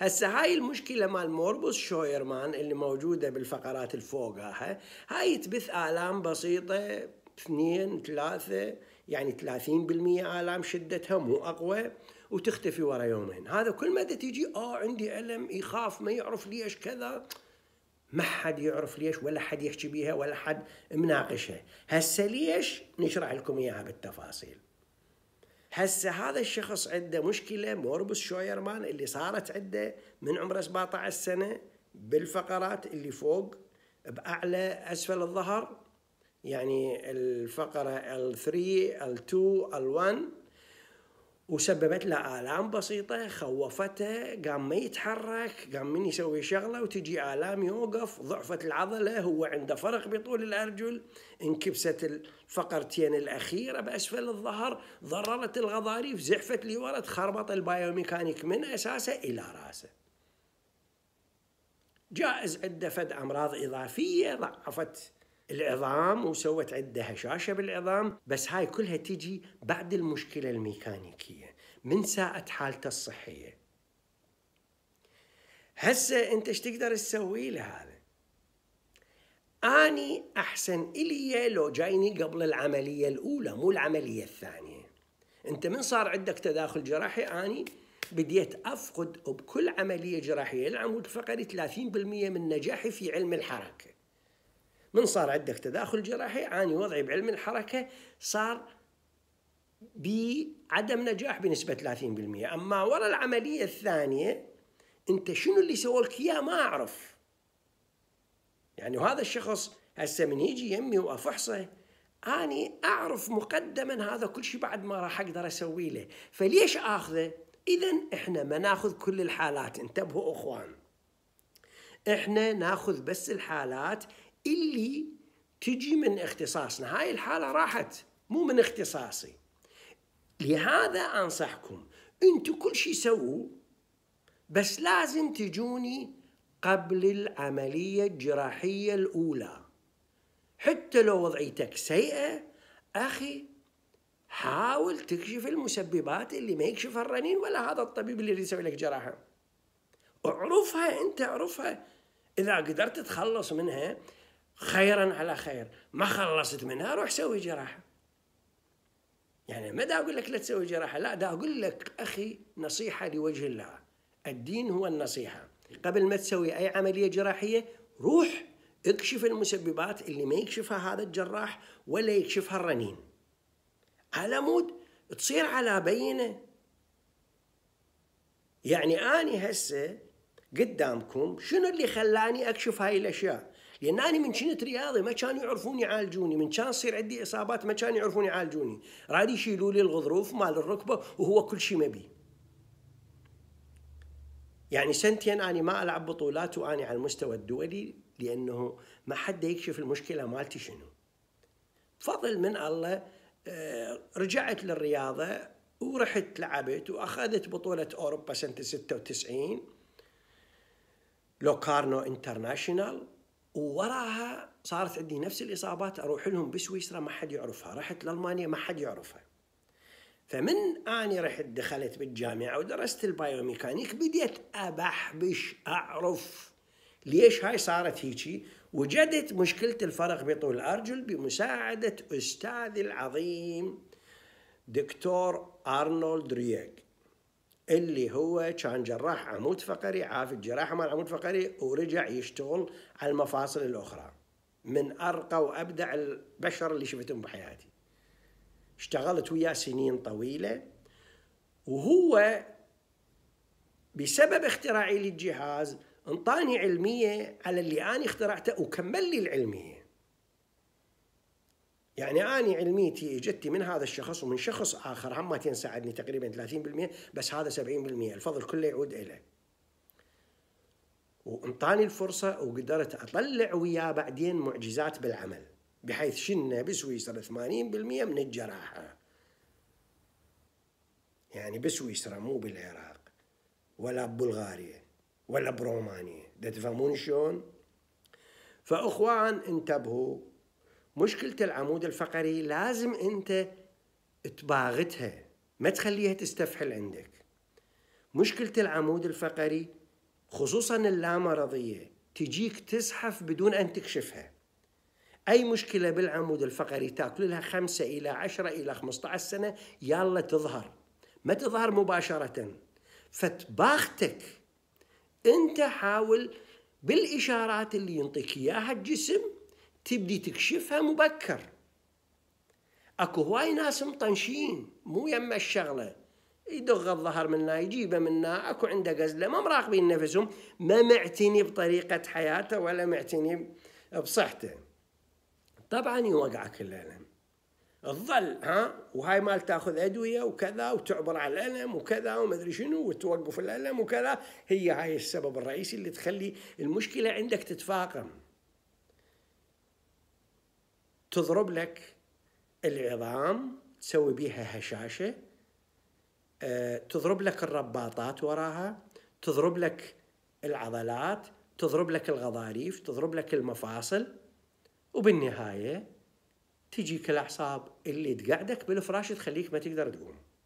هسه هاي المشكله مال موربوس شويرمان اللي موجوده بالفقرات الفوق هاي تبث الام بسيطه اثنين ثلاثه يعني 30% الام شدتها مو اقوى وتختفي ورا يومين هذا كل ما تجي اه عندي الم يخاف ما يعرف ليش كذا ما حد يعرف ليش ولا حد يحكي بيها ولا حد مناقشها هسه ليش نشرح لكم اياها بالتفاصيل هسه هذا الشخص عنده مشكله موربس شويرمان اللي صارت عنده من عمره 17 سنه بالفقرات اللي فوق باعلى اسفل الظهر يعني الفقره ال3 ال2 ال1 وسببت له آلام بسيطة خوفته قام ما يتحرك قام من يسوي شغلة وتجي آلام يوقف ضعفت العضلة هو عنده فرق بطول الأرجل انكبست الفقرتين الأخيرة بأسفل الظهر ضررت الغضاريف زحفت لي تخربط خربط البايوميكانيك من أساسه إلى رأسه جائز عنده فد أمراض إضافية ضعفت العظام وسوت عده هشاشه بالعظام بس هاي كلها تجي بعد المشكله الميكانيكيه من ساعه حالته الصحيه هسه انت ايش تقدر تسوي له هذا اني احسن الي لو جايني قبل العمليه الاولى مو العمليه الثانيه انت من صار عندك تداخل جراحي اني بديت افقد بكل عمليه جراحيه العمود الفقري 30% من نجاحي في علم الحركه من صار عندك تداخل جراحي عاني وضعي بعلم الحركة صار بعدم نجاح بنسبة 30% أما ورا العملية الثانية أنت شنو اللي سوولك لك إياه ما أعرف يعني وهذا الشخص هسه من يجي يمي وافحصه اني اعرف مقدما هذا كل شيء بعد ما راح اقدر اسوي له فليش اخذه اذا احنا ما ناخذ كل الحالات انتبهوا اخوان احنا ناخذ بس الحالات اللي تجي من اختصاصنا هاي الحالة راحت مو من اختصاصي لهذا أنصحكم أنتوا كل شيء سووا بس لازم تجوني قبل العملية الجراحية الأولى حتى لو وضعيتك سيئة أخي حاول تكشف المسببات اللي ما يكشفها الرنين ولا هذا الطبيب اللي يسوي لك جراحة اعرفها أنت اعرفها إذا قدرت تخلص منها خيرا على خير ما خلصت منها روح سوي جراحة يعني ما دا أقول لك لا تسوي جراحة لا دا أقول لك أخي نصيحة لوجه الله الدين هو النصيحة قبل ما تسوي أي عملية جراحية روح اكشف المسببات اللي ما يكشفها هذا الجراح ولا يكشفها الرنين على مود تصير على بينه يعني أنا هسه قدامكم شنو اللي خلاني أكشف هاي الأشياء لان انا من كنت رياضي ما كانوا يعرفون يعالجوني من كان تصير عندي اصابات ما كانوا يعرفون يعالجوني رادي يشيلوا لي الغضروف مال الركبه وهو كل شيء مبي يعني سنتين انا ما العب بطولات واني على المستوى الدولي لانه ما حد يكشف المشكله مالتي شنو بفضل من الله آه، رجعت للرياضه ورحت لعبت واخذت بطوله اوروبا سنه 96 لوكارنو انترناشونال ووراها صارت عندي نفس الاصابات اروح لهم بسويسرا ما حد يعرفها رحت لالمانيا ما حد يعرفها فمن اني رحت دخلت بالجامعه ودرست البايوميكانيك بديت ابحبش اعرف ليش هاي صارت هيجي وجدت مشكله الفرق بطول الارجل بمساعده استاذي العظيم دكتور ارنولد رييك اللي هو كان جراح عمود فقري عاف الجراحه مال عمود فقري ورجع يشتغل على المفاصل الاخرى من ارقى وابدع البشر اللي شفتهم بحياتي اشتغلت وياه سنين طويله وهو بسبب اختراعي للجهاز انطاني علميه على اللي انا اخترعته وكمل لي العلميه يعني أنا علميتي إجتي من هذا الشخص ومن شخص آخر هم ساعدني تقريبا 30% بس هذا 70% الفضل كله يعود إليه وانطاني الفرصة وقدرت أطلع وياه بعدين معجزات بالعمل بحيث شلنا بسويسرا 80% من الجراحة يعني بسويسرا مو بالعراق ولا ببلغاريا ولا برومانيا تفهمون شلون؟ فاخوان انتبهوا مشكلة العمود الفقري لازم أنت تباغتها ما تخليها تستفحل عندك مشكلة العمود الفقري خصوصا اللامرضية تجيك تزحف بدون أن تكشفها أي مشكلة بالعمود الفقري تأكل لها خمسة إلى عشرة إلى خمسة عشر سنة يلا تظهر ما تظهر مباشرة فتباختك أنت حاول بالإشارات اللي ينطيك إياها الجسم تبدي تكشفها مبكر اكو هواي ناس مطنشين مو يم الشغله يدغ الظهر منا يجيبه منا اكو عنده غزله ما مراقبين نفسهم ما معتني بطريقه حياته ولا معتني بصحته طبعا يوقع كل الالم تظل ها وهاي مال تاخذ ادويه وكذا وتعبر على الالم وكذا ادري شنو وتوقف الالم وكذا هي هاي السبب الرئيسي اللي تخلي المشكله عندك تتفاقم تضرب لك العظام تسوي بيها هشاشه آه، تضرب لك الرباطات وراها تضرب لك العضلات تضرب لك الغضاريف تضرب لك المفاصل وبالنهايه تجيك الاعصاب اللي تقعدك بالفراش تخليك ما تقدر تقوم